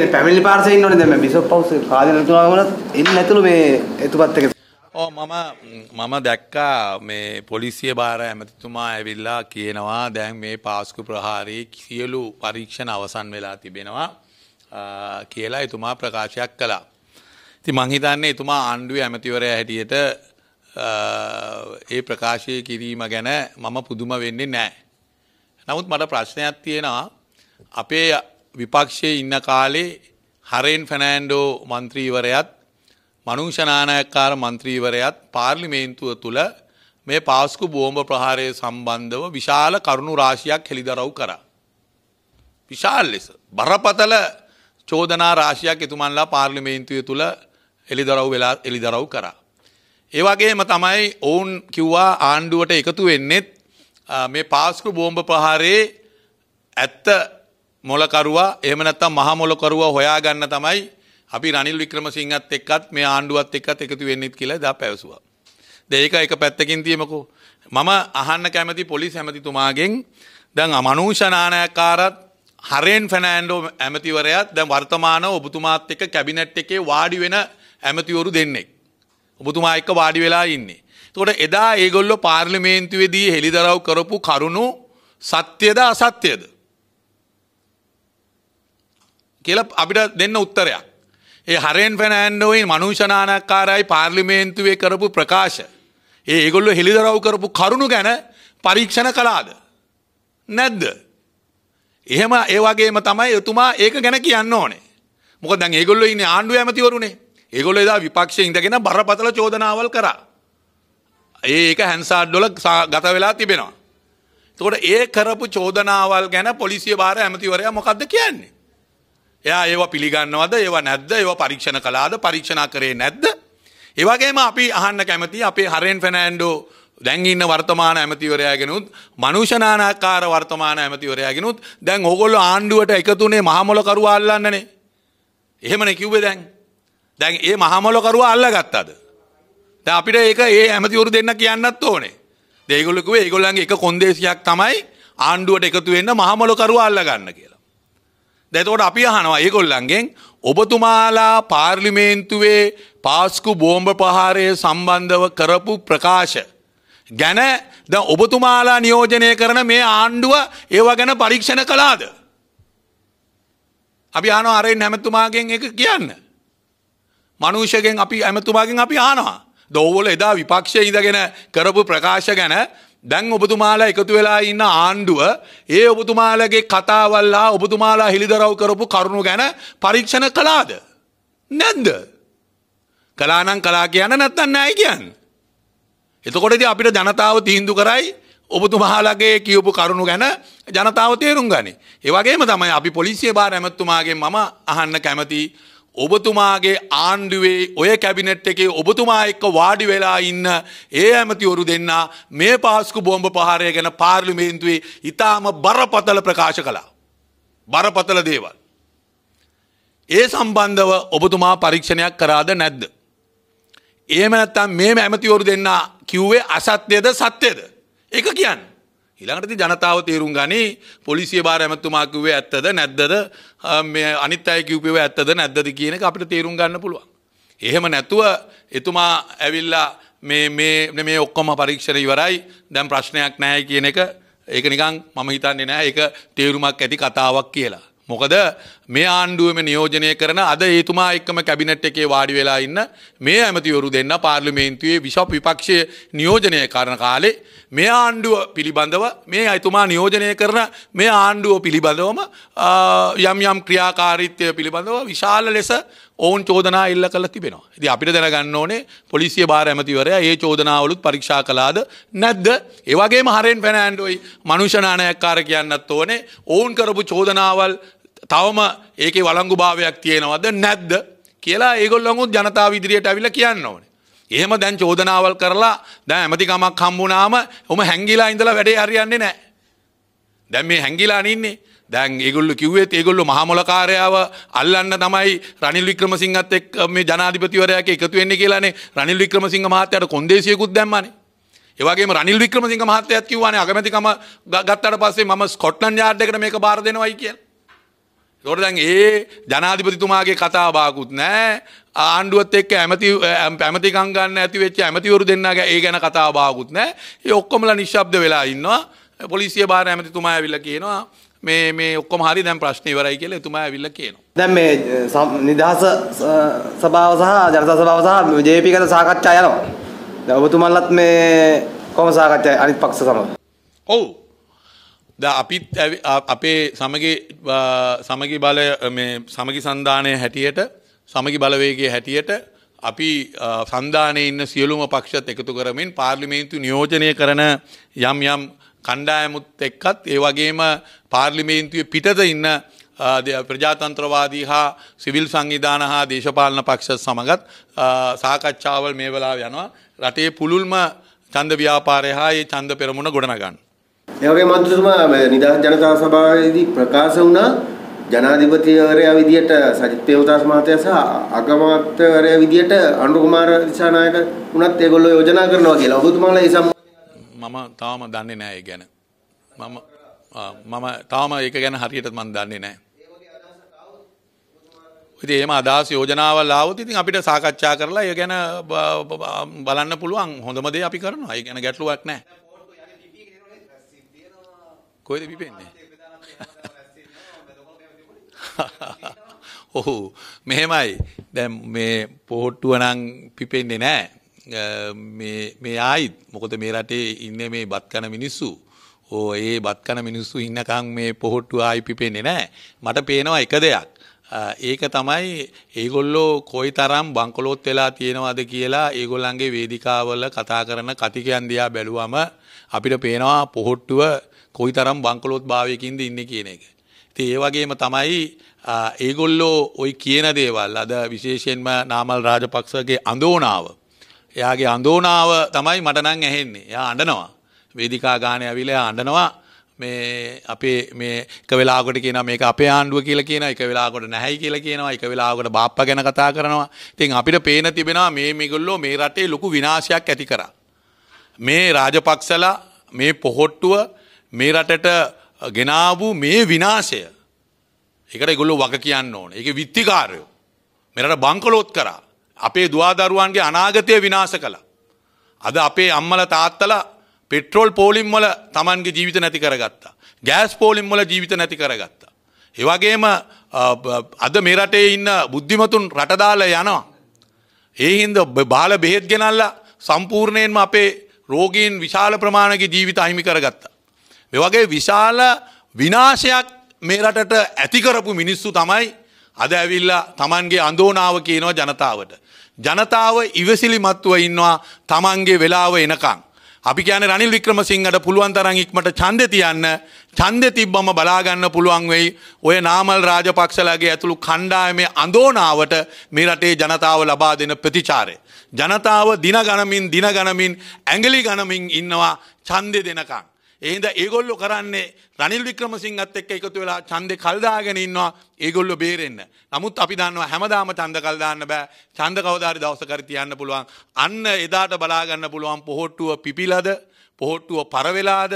කියන පැමිණි පාර්සලේ ඉන්නෝනේ දැන් මම බිෂොප් හවුස් කාදිනතුමාගමනත් එන්න ඇතුළු මේ එතුපත් එක ඕ මම මම දැක්කා මේ පොලිසිය භාර ඇමතිතුමා ඇවිල්ලා කියනවා දැන් මේ පාස්කු ප්‍රහාරයේ සියලු පරීක්ෂණ අවසන් වෙලා තිබෙනවා කියලා එතුමා ප්‍රකාශයක් කළා. ඉති මංහිතන්නේ එතුමා ආණ්ඩුවේ ඇමතිවරය හැටියට ඒ ප්‍රකාශය කිරීම ගැන මම පුදුම වෙන්නේ නෑ. නමුත් මට ප්‍රශ්නයක් තියෙනවා අපේ විපක්ෂයේ ඉන්න කාලේ හරෙන් ෆැනෑන්ඩෝ මන්ත්‍රීවරයත් මනුෂනානයක්කාර මන්ත්‍රීවරයත් පාර්ලිමේන්තුව තුළ මේ පාස්කු බෝම්භ ප්‍රහාරය සම්බන්ධව විශාල කරුණු රාශියක් හෙළිදරව් කර. විශාල් ලෙස. බරපතල චෝදනා රාශියක් එතුමන්ලා පාර්ලිමේන්තුය තුළ එළිදරව් වෙලා එළිදරව් කරා. ඒවගේම තමයි ඔවුන් කිව්වා ආණ්ඩුවට එකතු වෙන්නෙත් මේ පාස්කු බෝම්භ ප්‍රහාරයේ ඇත්ත මොලකරුවා එහෙම නැත්නම් මහා මොලකරුවා හොයාගන්න තමයි අපි රනිල් වික්‍රමසිංහත් එක්කත් මේ ආණ්ඩුවත් එක්කත් එකතු වෙන්නෙත් කියලා දා පැවසුවා. දැන් ඒක එක පැත්තකින් තියමුකෝ. මම අහන්න කැමති පොලිස් ඇමතිතුමාගෙන් දැන් අමනුෂ නානයකාරත් හරෙන් ෆෙනෑන්ඩෝ ඇමතිවරයාත් දැන් වර්තමාන ඔබතුමාත් එක්ක කැබිනට් එකේ වාඩි වෙන ඇමතිවරු දෙන්නෙක්. ඔබතුමා එක්ක වාඩි වෙලා ඉන්නේ. එතකොට එදා ඒගොල්ලෝ පාර්ලිමේන්තුවේදී හෙළිදරව් කරපු කරුණු සත්‍යද අසත්‍යද? කියල අපිට දෙන්න උත්තරයක්. ඒ හරෙන් පැනෑන්ඩෝයි මනුෂනානක්කාරයි පාර්ලිමේන්තුවේ කරපු ප්‍රකාශ. ඒ ඒගොල්ලො හෙළිදරව් කරපු කරුණු ගැන පරීක්ෂණ කලාද. නැද්ද. එහෙම ඒවගේම තමයි එතුමා ඒක ගැන කියන්න ඕනේ. මොකද ඒගොල්ල ඉන්න ආණ්ඩුව ඇමතිවරුණේ ඒගොල්ල එදා විපක්ෂය ඉඳගෙන බරපතල චෝදනාවල් කරා. ඒක හැන්සාඩ්ඩොල ගත වෙලා තිබෙනවා. තකොට ඒ කරපු චෝදනාවල් ගැන පොලිසිය භාර ඇමතිවරයා මොකක්ද කියන්නේ. එයා ඒවා පිළිගන්නවද ඒවා නැද්ද ඒවා පරීක්ෂණ කළාද පරීක්ෂණ කරේ නැද්ද ඒ වගේම අපි අහන්න කැමති අපේ හරෙන් ෆෙනෑන්ඩෝ දැන් ඉන්න වර්තමාන ඇමතිවරයාගෙනුත් මනුෂනානාකාර වර්තමාන ඇමතිවරයාගෙනුත් දැන් ඕගොල්ලෝ ආණ්ඩුවට එකතුනේ මහමොලකරුවා අල්ලන්නනේ එහෙමනේ කිව්වේ දැන් දැන් ඒ මහමොලකරුවා අල්ලගත්තද දැන් අපිට ඒක ඒ ඇමතිවරු දෙන්න කියන්නත් ඕනේ ඒගොල්ලෝ කිව්වේ ඒගොල්ලන්ගේ එක කොන්දේසියක් තමයි ආණ්ඩුවට එකතු වෙන්න මහමොලකරුවා අල්ලගන්න කියලා දැතෝට අපි අහනවා ඒගොල්ලන්ගෙන් ඔබතුමාලා පාර්ලිමේන්තුවේ පාස්කු බෝම්භ පහාරය සම්බන්ධව කරපු ප්‍රකාශ. ගැන ද ඔබතුමාලා නියෝජනය කරන මේ ආණ්ඩුව ඒව ගැන පරීක්ෂණ කලාද. අපි ආන අරේ නැමතුමාගෙන් එක කියන්න. මනුෂයෙන් අපි ඇමතුමාගෙන් අපි ආනවා. දෝවල එදා විපක්ෂ ඉදගෙන කරපු ප්‍රකාශ ගැන දැන් ඔබතුමාලා එකතු වෙලා ඉන්න ආණ්ඩුව ඒ ඔබතුමාලගේ කතාවල්ලා ඔබතුමාලා හිළිදරව් කරපු කරුණු ගැන පරීක්ෂණ කලාද නැද්ද කලානම් කලා කියන්න නැත්තන් නෑ කියන්න එතකොටද අපිට ජනතාව තීන්දු කරයි ඔබතුමාලගේ කියවපු කරුණු ගැන ජනතාව තේරුම් ගනි ඒවගේම තමයි අපි පොලිසිය බාර ඇමත්තුමාගේ මම අහන්න කැමති ඔබතුමාගේ ආණ්ඩුවේ ඔය කැබිනට් එකේ ඔබතුමා එක්ක වාඩි වෙලා ඉන්න ඒ ඇමතිවරු දෙන්න මේ පාස්කු බෝම්භ පහරය ගැන පාර්ලිමේන්තුවේ ඉතාම බරපතල ප්‍රකාශ කළා. බරපතල දේවල්. ඒ සම්බන්ධව ඔබතුමා පරීක්ෂණයක් කරාද නැද්ද. ඒම නැත්තම් මේ ඇමතිවරු දෙන්න කිව්වේ අසත්‍යයද සත්‍යයද. එක කියන්න. ඊළඟට ඉතින් ජනතාව තේරුම් ගනි පොලිසිය භාර ඇමතුමා කිව්වේ ඇත්තද නැද්දද මේ අනිත් අය කිව්වේ ඇත්තද නැද්දද කියන එක අපිට තේරුම් ගන්න පුළුවන්. එහෙම නැතුව එතුමා ඇවිල්ලා මේ මේ මේ ඔක්කොම පරීක්ෂණ ඉවරයි දැන් ප්‍රශ්නයක් නැහැ කියන එක ඒක නිකන් මම හිතන්නේ නැහැ ඒක තේරුමක් ඇති කතාවක් කියලා. මොකද මේ ආණ්ඩුවම නියෝජනය කරන අද ඒතුමා එක්කම කැබිනට් එකේ වාඩි වෙලා ඉන්න මේ ඇමතිවරු දෙන්න පාර්ලිමේන්තුවේ විශප් විපක්ෂය නියෝජනය කරන කාලේ මේ ආණ්ඩුව පිළිබඳව මේ අයිතුමා නියෝජනය කරන මේ ආණ්ඩුව පිළිබඳවම යම් යම් ක්‍රියාකාරීත්වය පිළිබඳව විශාල ලෙස ඔවුන් චෝදනා ඉල්ල කළ තිබෙනවා. ඉති අපිට දැනගන්න ඕනේ පොලිසිය බාර ඇමතිවරය ඒ චෝදනාවලුත් පරීක්ෂා කලාද නැද්ද ඒවගේ මහරෙන් පැනෑන්ඩුවයි මනුෂනානයක් කාර කියන්නත් ඕනේ ඔවුන් කරපු චෝදනාවල් තවම ඒකේ වළංගු භාවයක් තියෙනවද නැද්ද කියලා ඒගොල්ලොඟුත් ජනතාව ඉදිරියට ඇවිල්ලා කියන්න ඕනේ. එහෙම දැන් චෝදනාවල් කරලා දැන් ඇමතිකමක් හම්බුනාම ඔම හැංගිලා ඉඳලා වැඩේ හරියන්නේ නැහැ. දැන් මේ හැංගිලා ඉන්නේ. දැන් ඒගොල්ලෝ කිව්වෙත් ඒගොල්ලෝ මහමොලකාරයව අල්ලන්න තමයි රනිල් වික්‍රමසිංහත් එක්ක මේ ජනාධිපතිවරයාක එකතු වෙන්නේ කියලානේ රනිල් වික්‍රමසිංහ මහත්තයාට කොන්දේසියකුත් දැම්මානේ. ඒ වගේම රනිල් වික්‍රමසිංහ මහත්තයාත් කිව්වානේ අගමැතිකම ගත්තාට පස්සේ මම ස්කොට්ලන්ඩ් යාඩ් එකට මේක බාර දෙනවයි කියලා. තොට දැන් ඒ ජනාධිපතිතුමාගේ කතා බාකුත් නෑ ආණ්ඩුවත් එක්ක ඇමති පැමති ගංගන්න ඇති වෙච්ච ඇමතිවරු දෙන්නගේ ඒ ගැන කතා බාකුත් නෑ ඒ ඔක්කොමල නිශ්ශබ්ද වෙලා ඉන්නවා පොලිසිය බාර ඇමතිතුමා ඇවිල්ල කියනවා මේ මේ ඔක්කොම හරි දැන් ප්‍රශ්න ඉවරයි කියලා එතුමා ඇවිල්ලා කියනවා. දැන් මේ නිදහස සභාව සහ ජනතා සභාව සහ ජේපී ගත සාකච්ඡා යනවා. දැන් ඔබතුමාලත් මේ කොහොම සාකච්ඡා අනිත් පක්ෂ සමග? ඔව්. ද අපිත් අපේ සමගි සමගි බල සමගි සන්ධානය හැටියට සමගි බලවේගේ හැටියට අපි සන්ධානය ඉන්න සියලුම පක්ෂත් එකතු කරමින් පාර්ලිමේන්තු නියෝජනය කරන යම් යම් කණ්ඩායමුත් එක්කත් ඒ වගේම පාර්ලිමේන්තුවේ පිටත ඉන්න ප්‍රජාතන්ත්‍රවාදී හා සිවිල් සංවිධාන හා දේශපාලන පක්ෂ සමඟත් සාකච්ඡාවල් මේ වෙලා යනවා රටේ පුළුල්ම චන්ද ව්‍යාපාරය හා ඒ චන්ද පෙරමුණ ගොඩනගන්න. ඒ වගේ මන්ත්‍රීතුමා නිදහස් ජනතා සභාවේදී ප්‍රකාශ වුණා ජනාධිපතිවරයා විදියට සජිත් ප්‍රේමදාස මහත්තයා සහ අගමත්වරයා විදියට අනුර කුමාර දිසානායක උනත් ඒගොල්ලෝ යෝජනා කරනවා කියලා. ඔබතුමාලා ඒ සම්බන්ධ මම තාම දන්නේ නැහැ ඒ ගැන. මම මම තාම ඒක ගැන හරියට මම දන්නේ නැහැ. ඉතින් එහෙම අදහස් යෝජනාවල් ආවොත් ඉතින් අපිට සාකච්ඡා කරලා ඒ ගැන බලන්න පුළුවන්. හොඳම දේ අපි කරනවා. ඒ ගැන ගැටලුවක් නැහැ. කොහෙද පිපෙන්නේ? ඔහු මෙහෙමයි. දැන් මේ පොහට්ටුව නම් පිපෙන්නේ නැහැ. මේ මේ ආයිත් මොකද මේ රටේ ඉන්නේ මේ බත් කන මිනිස්සු. ඕ ඒ බත් කන මිනිස්සු ඉන්නකම් මේ පොහට්ටුව ආයි පිපෙන්නේ නැහැ. මට පේනවා එක දෙයක්. ඒක තමයි ඒගොල්ලෝ කොයි තරම් බංකොලොත් වෙලා තියෙනවද කියලා ඒගොල්ලන්ගේ වේදිකාවල කතා කරන කතිකයන් දිහා බැලුවම අපිට පේනවා පොහොට්ටුව කොයි තරම් බංකොලොත් භාවයකින්ද ඉන්න කියන එක. ඉතින් ඒ වගේම තමයි ඒගොල්ලෝ ওই කියන දේවල් අද විශේෂයෙන්ම නාමල් රාජපක්ෂගේ අඳෝනාව. එයාගේ අඳෝනාව තමයි මට නම් ඇහෙන්නේ. එයා අඬනවා. වේදිකා ගාන ඇවිල්ලා අඬනවා. මේ අපේ මේ එක වෙලාකට කියන මේක අපේ ආණ්ඩුව කියලා කියන එක වෙලාකට නැහැයි කියලා කියනවා එක වෙලාකට බාප්පා ගැන කතා කරනවා. ඉතින් අපිට පේන තිබෙනවා මේ මේගොල්ලෝ මේ රටේ ලොකු විනාශයක් ඇති කරා. මේ රාජපක්ෂලා මේ පොහොට්ටුව මේ රටට ගෙනාවූ මේ විනාශය එකට ගොල්ලො වග කියන්න ඕන එක විත්තිකාරයෝ මෙරට බංකලොත් කරා අපේ දවාදරුවන්ගේ අනාගතය විනාශ කළ අද අපේ අම්මල තාත්තල පෙට්‍රෝල් පෝලිම්වල තමන්ගේ ජීවිත නැති කරගත්තා ගෑස් පෝලිම්වල ජීවිත නැති කරගත්තා ඒවගේම අද මෙරටේ ඉන්න බුද්ධිමතුන් රටදාල යනවා ඒහින්ද බාල බෙහෙත් ගෙනල්ලා සම්පූර්ණයෙන්ම අපේ රෝගීන් විශාල ප්‍රමාණගේ ජීවිත අහිමි කරගත්ත. මේ වගේ විශාල විනාශයක් මේ රටට ඇතිකරපු මිනිස්සු තමයි අද ඇවිල්ලා තමන්ගේ අඳෝනාව කියනවා ජනතාවට. ජනතාව ඉවසිලි මත්තුව ඉන්නවා තමන්ගේ වෙලාව එනකං. අපි කියන රනිල් වික්‍රමසිංහට පුළුවන් තරම් ඉක්මට ඡන්දෙ තියන්න ඡන්දෙ තිබ්බම බලාගන්න පුළුවන් වෙයි ඔය නාමල් රාජපක්ෂලාගේ ඇතුළු කණ්ඩායමේ අඳෝනාවට මේ රටේ ජනතාව ලබා දෙන ප්‍රතිචාරය ජනතාව දින ගණමින් දින ගණමින් ඇඟිලි ගණමින් ඉන්නවා ඡන්දෙ දෙනකන් එහෙද ඒගොල්ලො කරන්නේ රනිල් වික්‍රමසිංහත් එක්ක එකතු වෙලා ඡන්දේ කල් දාගෙන ඉන්නවා ඒගොල්ලෝ බේරෙන්න. නමුත් අපි දන්නවා හැමදාම ඡන්ද කල් දාන්න බෑ. ඡන්ද කවදා හරි දවසක හරි තියන්න පුළුවන්. අන්න එදාට බලා ගන්න පුළුවන් පොහොට්ටුව පිපිලද, පොහොට්ටුව පර වෙලාද,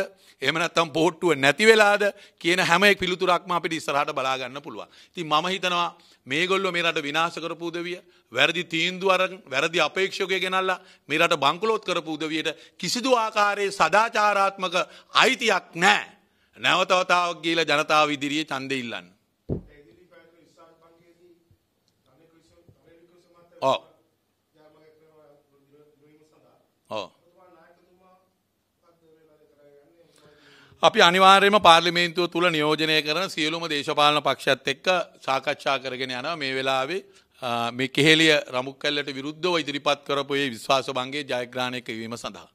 එම නැත්තම් පෝට්ටුව නැති වෙලාද කියන හැම පිළිතුරක්ම අපිට ඉස්සරහට බලා ගන්න පුළුවන්. ඉතින් මම හිතනවා මේගොල්ලෝ මේ රට විනාශ කරපු උදවිය, වැරදි තීන්දුව අරන් වැරදි අපේක්ෂකයෙ ගෙනල්ලා මේ රට බංකොලොත් කරපු උදවියට කිසිදු ආකාරයේ සදාචාරාත්මක අයිතියක් නැහැ. නැවත වතාවක් ගිහලා ජනතාව ඉදිරියේ ඡන්දෙ ඉල්ලන්න. ඔව්. ඔව්. අපි අනිවාර්යම පාර්ලිමේන්තුව තුළ නියෝජනය කරන සියලුම දේශපාලන පක්ෂත් එක්ක සාකච්ඡා කරගෙන යන මේ වෙලාවේ මේ කෙහෙලිය රමුක්කල්ලට විරුද්ධව ඉදිරිපත් කරපු ඒ විශ්වාස බංගේ ජයග්‍රහණයක වීම සඳහා.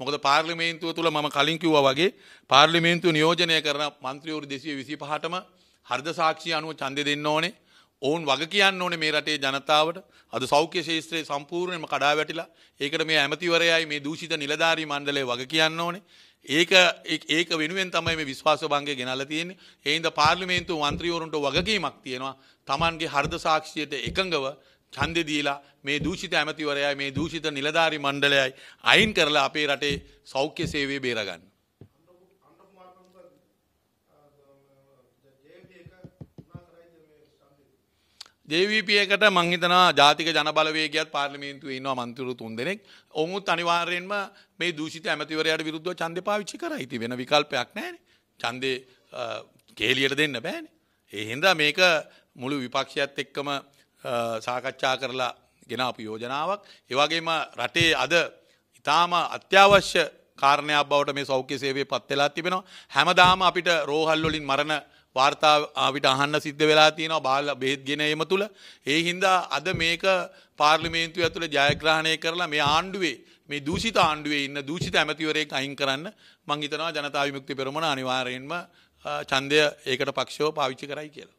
මොකද පාර්ලිමේන්තුව තුළ මම කලින් කිව්වා වගේ පාර්ලිමේන්තුව නියෝජනය කරන මන්ත්‍රීවරු 225ටම හර්ද සාක්ෂිය අනුව ඡන්දෙ දෙන්න ඕනේ. ඔවුන් වග කියන්න ඕනේ මේ රටේ ජනතාවට අද සෞඛ්‍ය ශේත්‍රයේ සම්පූර්ණයෙන්ම කඩා වැටිලා ඒකට මේ ඇමතිවරයයි මේ දූෂිත නිලධාරී මණ්ඩලය වග කියන්න ඕනේ ඒක ඒක වෙනුවෙන් තමයි මේ විශ්වාස භංගය ගෙනල්ලා තියෙන්නේ ඒ හින්දා පාර්ලිමේන්තු මන්ත්‍රීවරුන්ට වගකීමක් තියෙනවා Tamanගේ හෘද සාක්ෂියට එකඟව ඡන්දෙ දීලා මේ දූෂිත ඇමතිවරයයි මේ දූෂිත නිලධාරී මණ්ඩලයයි අයින් කරලා අපේ රටේ සෞඛ්‍ය සේවය බේරගන්න ජවිපයකට මංහිතන ජාතික ජනබලවේගත් පාර්ලිමේන්තුව ඉන්නවා මන්තුරු තුන් දෙනෙක් ඔවුත් අනිවාර්යෙන්ම මේ දූෂිත ඇමතිවරයට විරුද්ධ චන්ද පාවිච්චි කර හිති වෙන විකල්පයක් නෑන චන්දය කේලියට දෙන්න බෑන. එහින්ද මේක මුළු විපක්ෂයත් එක්කම සාකච්ඡා කරලා ගෙනාපු යෝජනාවක්. ඒවගේම රටේ අද ඉතාම අත්‍යවශ්‍ය කාරණයක් බවට මේ සෞඛ්‍ය සේවේ පත්වෙලා තිබෙනවා හැමදාම අපිට රෝහල්ලොලින් මරණ වාර්තා අපිට අහන්න සිද්ධ වෙලා තියෙනවා බාල බෙහෙත් ගෙන ඒම තුළ ඒ හින්දා අද මේක පාර්ලිමේන්තුව ඇතුළ ජයග්‍රහණය කරලා මේ ආණ්ඩුවේ මේ දූෂිත ආණ්ඩුවේ ඉන්න දූෂිත ඇමතිවරයෙක් අයින් කරන්න මං හිතනවා ජනතා විමුක්ති පෙරමුණ අනිවාර්යෙන්ම ඡන්දය ඒකට පක්ෂව පාවිච්චි කරයි කියලා